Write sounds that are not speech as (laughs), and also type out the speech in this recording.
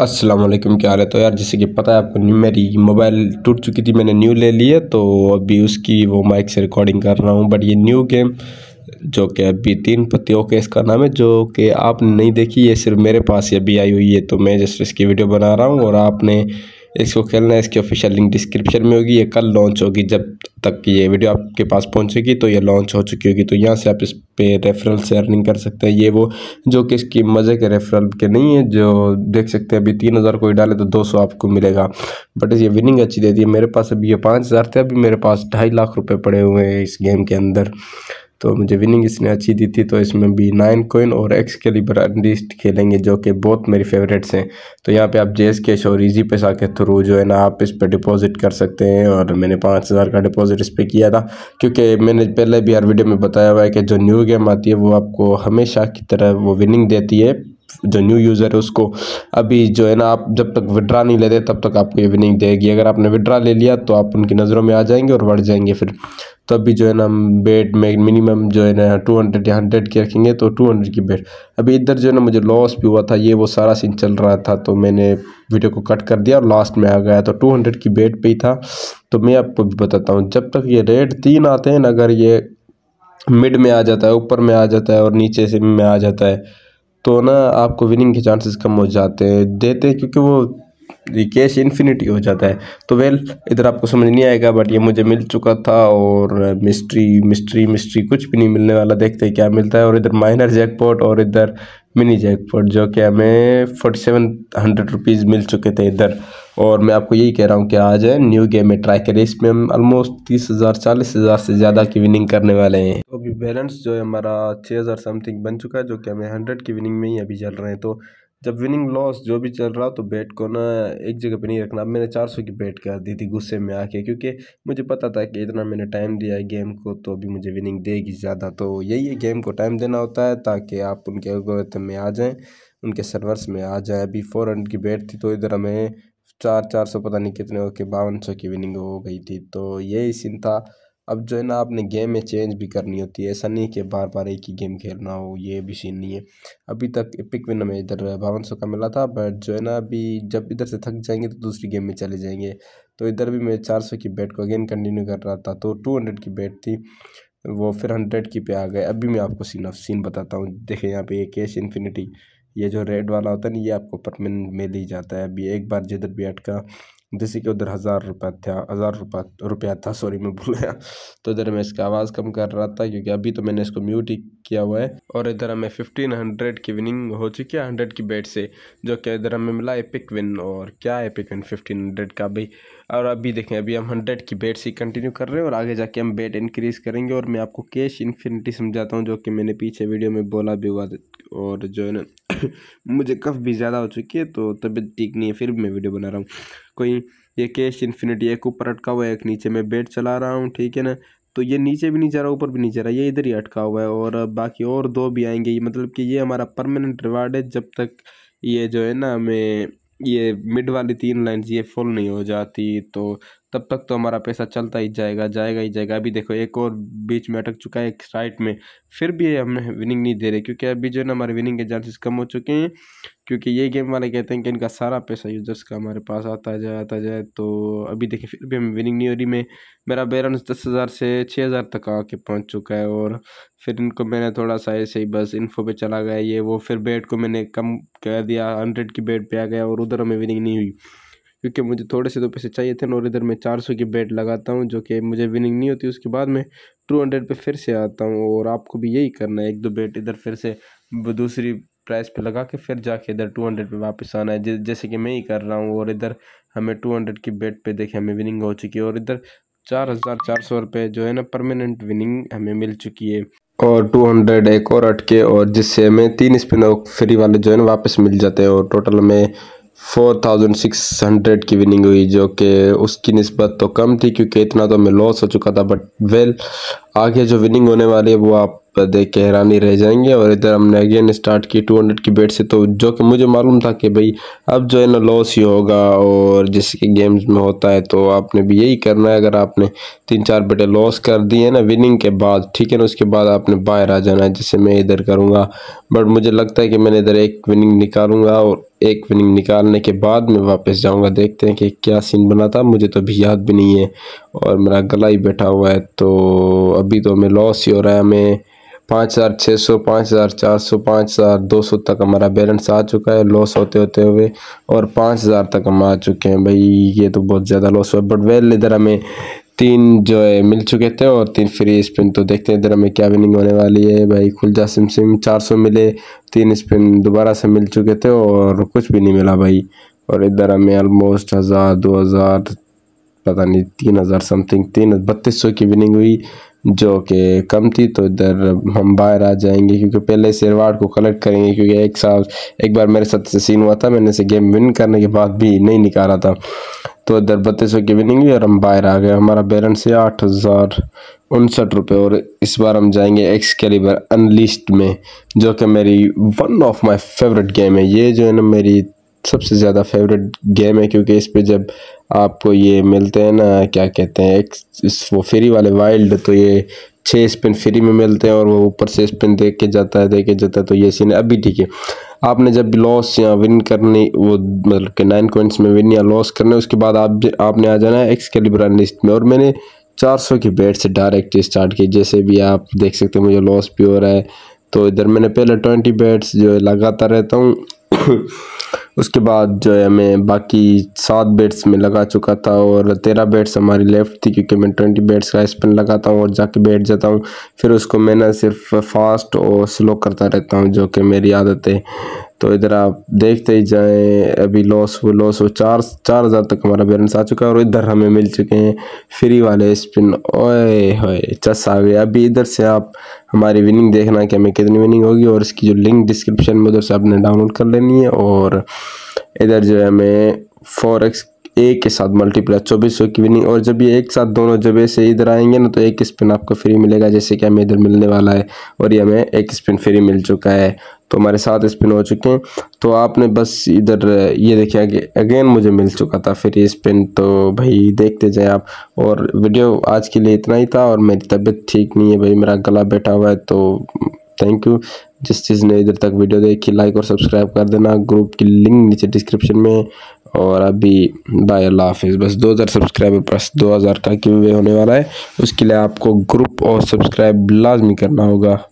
असलम क्या हाल है तो यार जैसे कि पता है आपको मेरी मोबाइल टूट चुकी थी मैंने न्यू ले ली है तो अभी उसकी वो माइक से रिकॉर्डिंग कर रहा हूँ बट ये न्यू गेम जो कि अभी तीन पत्तियों के इसका नाम है जो कि आपने नहीं देखी ये सिर्फ मेरे पास ही अभी आई हुई है तो मैं जस्ट इसकी वीडियो बना रहा हूँ और आपने इसको खेलना है इसकी ऑफिशियल लिंक डिस्क्रिप्शन में होगी ये कल लॉन्च होगी जब तक ये वीडियो आपके पास पहुंचेगी तो ये लॉन्च हो चुकी होगी तो यहाँ से आप इस पर रेफरल से अर्निंग कर सकते हैं ये वो जो कि इसकी मज़े के रेफरल के नहीं है जो देख सकते हैं अभी तीन हज़ार कोई डाले तो दो सौ आपको मिलेगा बट ये विनिंग अच्छी देती है मेरे पास अभी ये पाँच हज़ार थे अभी मेरे पास ढाई लाख रुपये पड़े हुए हैं इस गेम के अंदर तो मुझे विनिंग इसने अच्छी दी थी तो इसमें भी नाइन कोइन और एक्स के लिए ब्रांडिस्ट खेलेंगे जो कि बहुत मेरी फेवरेट्स हैं तो यहाँ पे आप जेस कैश और इजी पैसा के थ्रू जो है ना आप इस पर डिपॉजिट कर सकते हैं और मैंने पाँच हज़ार का डिपॉजिट इस पर किया था क्योंकि मैंने पहले भी हर वीडियो में बताया हुआ है कि जो न्यू गेम आती है वो आपको हमेशा की तरह वो विनिंग देती है जो न्यू यूज़र है उसको अभी जो है ना आप जब तक विड्रा नहीं लेते तब तक आपको ये विनिंग देगी अगर आपने विड्रा ले लिया तो आप उनकी नज़रों में आ जाएंगे और बढ़ जाएंगे फिर तो अभी जो है ना हम बेट में मिनिमम जो है ना टू हंड्रेड या हंड्रेड की रखेंगे तो टू हंड्रेड की बेट अभी इधर जो है ना मुझे लॉस भी हुआ था ये वो सारा सीन चल रहा था तो मैंने वीडियो को कट कर दिया और लास्ट में आ गया तो टू हंड्रेड की बेट पर ही था तो मैं आपको भी बताता हूँ जब तक ये रेट तीन आते हैं ना अगर ये मिड में आ जाता है ऊपर में आ जाता है और नीचे से में आ जाता है तो ना आपको विनिंग के चांसेस कम हो जाते हैं देते हैं क्योंकि वो कैश इन्फिनिटी हो जाता है तो वेल इधर आपको समझ नहीं आएगा बट ये मुझे मिल चुका था और मिस्ट्री मिस्ट्री मिस्ट्री कुछ भी नहीं मिलने वाला देखते हैं क्या मिलता है और इधर माइनर जैकपॉट और इधर मिनी जैकपॉट जो कि हमें फोर्टी सेवन हंड्रेड रुपीज़ मिल चुके थे इधर और मैं आपको यही कह रहा हूँ कि आज है न्यू गेम में ट्राई करें इसमें हम ऑलमोस्ट तीस हज़ार चालीस हज़ार से ज़्यादा की विनिंग करने वाले हैं तो अभी बैलेंस जो है हमारा छः हज़ार समथिंग बन चुका है जो कि हमें हंड्रेड की विनिंग में ही अभी चल रहे हैं तो जब विनिंग लॉस जो भी चल रहा तो बैट को ना एक जगह पे नहीं रखना अब मैंने 400 की बैट कर दी थी गुस्से में आके क्योंकि मुझे पता था कि इतना मैंने टाइम दिया है गेम को तो अभी मुझे विनिंग देगी ज़्यादा तो यही है गेम को टाइम देना होता है ताकि आप उनके एल्गोरिथम में आ जाएं उनके सर्वर्स में आ जाएं अभी फोर की बैट थी तो इधर हमें चार चार सौ पता नहीं कितने होके बावन सौ की विनिंग हो गई थी तो यही सीन था अब जो है ना आपने गेम में चेंज भी करनी होती है ऐसा नहीं कि बार बार एक ही गेम खेलना हो ये भी सीन नहीं है अभी तक पिक विन हमें इधर बावन सौ का मिला था बट जो है ना अभी जब इधर से थक जाएंगे तो दूसरी गेम में चले जाएंगे तो इधर भी मैं चार सौ की बैट को अगेन कंटिन्यू कर रहा था तो टू हंड्रेड की बैट थी वो फिर हंड्रेड की पे आ गए अभी मैं आपको सीन ऑफ सीन बताता हूँ देखें यहाँ पे ये कैश इन्फिनिटी ये जो रेड वाला होता है ना ये आपको परमानेंट मिल ही जाता है अभी एक बार जिधर भी अटका जैसे कि उधर हज़ार रुपया था हज़ार रुपया रुपया था सॉरी मैं भूल गया तो इधर मैं इसका आवाज़ कम कर रहा था क्योंकि अभी तो मैंने इसको म्यूट ही किया हुआ है और इधर हमें फिफ्टीन हंड्रेड की विनिंग हो चुकी है हंड्रेड की बेट से जो कि इधर हमें मिला एपिक विन और क्या एपिक विन फिफ्टीन हंड्रेड का भाई और अभी देखें अभी हम हंड्रेड की बेट से कंटिन्यू कर रहे हैं और आगे जाके हम बेट इंक्रीज़ करेंगे और मैं आपको कैश इन्फिनिटी समझाता हूँ जो कि मैंने पीछे वीडियो में बोला भी हुआ और जो है ना (laughs) मुझे कफ भी ज़्यादा हो चुकी है तो तबीयत ठीक नहीं है फिर भी मैं वीडियो बना रहा हूँ कोई ये कैश इन्फिनिटी एक ऊपर अटका हुआ है एक नीचे मैं बेड चला रहा हूँ ठीक है ना तो ये नीचे भी नहीं जा रहा ऊपर भी नहीं जा रहा ये इधर ही अटका हुआ है और बाकी और दो भी आएंगे ये मतलब कि ये हमारा परमानेंट रिवार्ड है जब तक ये जो है ना हमें ये मिड वाली तीन लाइन ये फुल नहीं हो जाती तो तब तक तो हमारा पैसा चलता ही जाएगा जाएगा ही जाएगा अभी देखो एक और बीच में अटक चुका है एक साइड में फिर भी हमें विनिंग नहीं दे रहे क्योंकि अभी जो है ना हमारे विनिंग के चांसेस कम हो चुके हैं क्योंकि ये गेम वाले कहते हैं कि इनका सारा पैसा यूजर्स का हमारे पास आता जाए आता जाए तो अभी देखिए फिर भी हमें विनिंग नहीं हो रही मैं मेरा बैलेंस दस हज़ार से छः हज़ार तक आके पहुंच चुका है और फिर इनको मैंने थोड़ा सा ऐसे ही बस इन्फो पे चला गया ये वो फिर बेट को मैंने कम कर दिया हंड्रेड की बेट पर आ गया और उधर हमें विनिंग नहीं हुई क्योंकि मुझे थोड़े से तो पैसे चाहिए थे और इधर मैं चार सौ की बेट लगाता हूँ जो कि मुझे विनिंग नहीं होती उसके बाद मैं टू हंड्रेड पर फिर से आता हूँ और आपको भी यही करना है एक दो बेट इधर फिर से दूसरी प्राइस पे लगा के फिर जाके इधर टू हंड्रेड पर वापस आना है जैसे कि मैं ही कर रहा हूँ और इधर हमें टू हंड्रेड की बेट पे देखें हमें विनिंग हो चुकी है और इधर चार हज़ार चार सौ रुपये जो है ना परमानेंट विनिंग हमें मिल चुकी है और टू हंड्रेड एक और अटके और जिससे हमें तीन स्पिन फ्री वाले जो है ना वापस मिल जाते हैं और टोटल हमें फोर थाउजेंड सिक्स हंड्रेड की विनिंग हुई जो कि उसकी नस्बत तो कम थी क्योंकि इतना तो मैं लॉस हो चुका था बट वेल आगे जो विनिंग होने वाली है वो आप देख के हैरानी रह जाएंगे और इधर हमने अगेन स्टार्ट की टू हंड्रेड की बेट से तो जो कि मुझे मालूम था कि भाई अब जो है ना लॉस ही होगा और जैसे कि गेम्स में होता है तो आपने भी यही करना है अगर आपने तीन चार बेटे लॉस कर दिए ना विनिंग के बाद ठीक है ना उसके बाद आपने बाहर आ जाना है जैसे मैं इधर करूँगा बट मुझे लगता है कि मैंने इधर एक विनिंग निकालूंगा और एक विनिंग निकालने के बाद मैं वापस जाऊंगा देखते हैं कि क्या सीन बना था मुझे तो अभी याद भी नहीं है और मेरा गला ही बैठा हुआ है तो अभी तो हमें लॉस ही हो रहा है हमें पाँच हज़ार छः सौ पाँच हज़ार चार सौ पाँच हज़ार दो सौ तक हमारा बैलेंस आ चुका है लॉस होते होते हुए और पाँच हज़ार तक हम आ चुके हैं भाई ये तो बहुत ज़्यादा लॉस हुआ बट वेल इधर हमें तीन जो है मिल चुके थे और तीन फ्री स्पिन तो देखते हैं इधर हमें क्या विनिंग होने वाली है भाई खुलजा सिम सिम चार सौ मिले तीन स्पिन दोबारा से मिल चुके थे और कुछ भी नहीं मिला भाई और इधर हमें ऑलमोस्ट हज़ार दो हज़ार पता नहीं तीन हज़ार समथिंग तीन बत्तीस सौ की विनिंग हुई जो कि कम थी तो इधर हम बाहर आ जाएंगे क्योंकि पहले से रिवार्ड को कलेक्ट करेंगे क्योंकि एक साल एक बार मेरे साथ सीन हुआ था मैंने इसे गेम विन करने के बाद भी नहीं निकाला था तो इधर बत्तीस सौ की विनिंग हुई और हम बाहर आ गए हमारा बैलेंस है आठ हज़ार उनसठ रुपये और इस बार हम जाएंगे एक्स कैलिबर अनलिस्ट में जो कि मेरी one of my favourite game है ये जो है ना मेरी सबसे ज़्यादा फेवरेट गेम है क्योंकि इस पर जब आपको ये मिलते हैं ना क्या कहते हैं एक वो फ्री वाले वाइल्ड तो ये छः स्पिन फ्री में मिलते हैं और वो ऊपर से स्पिन देख के जाता है देख के जाता है तो ये सीन अभी ठीक है आपने जब लॉस या विन करनी वो मतलब कि नाइन पॉइंट्स में विन या लॉस करने उसके बाद आप आपने आ जाना है एक्सकेलिब्रा लिस्ट में और मैंने 400 की बैट से डायरेक्ट स्टार्ट की जैसे भी आप देख सकते हो मुझे लॉस भी हो रहा है तो इधर मैंने पहले ट्वेंटी बैट्स जो लगाता रहता हूँ उसके बाद जो है मैं बाकी सात बेट्स में लगा चुका था और तेरह बेट्स हमारी लेफ्ट थी क्योंकि मैं ट्वेंटी बेट्स का स्पिन लगाता हूँ और जाके बैठ जाता हूँ फिर उसको मैं ना सिर्फ फास्ट और स्लो करता रहता हूँ जो कि मेरी आदत है तो इधर आप देखते ही जाएं अभी लॉस वो लॉस वो चार चार हज़ार तक हमारा बैलेंस आ चुका है और इधर हमें मिल चुके हैं फ्री वाले स्पिन ओए होए चस आ गए अभी इधर से आप हमारी विनिंग देखना कि हमें कितनी विनिंग होगी और इसकी जो लिंक डिस्क्रिप्शन में उधर से आपने डाउनलोड कर लेनी है और इधर जो है हमें फोर एक्स ए के साथ मल्टीप्लाई चौबीस सौ की विनिंग और जब ये एक साथ दोनों जब से इधर आएंगे ना तो एक स्पिन आपको फ्री मिलेगा जैसे कि हमें इधर मिलने वाला है और ये हमें एक स्पिन फ्री मिल चुका है तो हमारे साथ स्पिन हो चुके हैं तो आपने बस इधर ये देखिए कि अगेन मुझे मिल चुका था फ्री स्पिन तो भाई देखते जाए आप और वीडियो आज के लिए इतना ही था और मेरी तबीयत ठीक नहीं है भाई मेरा गला बैठा हुआ है तो थैंक यू जिस चीज़ ने इधर तक वीडियो देखी लाइक और सब्सक्राइब कर देना ग्रुप की लिंक नीचे डिस्क्रिप्शन में और अभी बाय अल्लाह हाफिज़ बस 2000 सब्सक्राइबर प्लस 2000 का क्यों वे होने वाला है उसके लिए आपको ग्रुप और सब्सक्राइब लाजमी करना होगा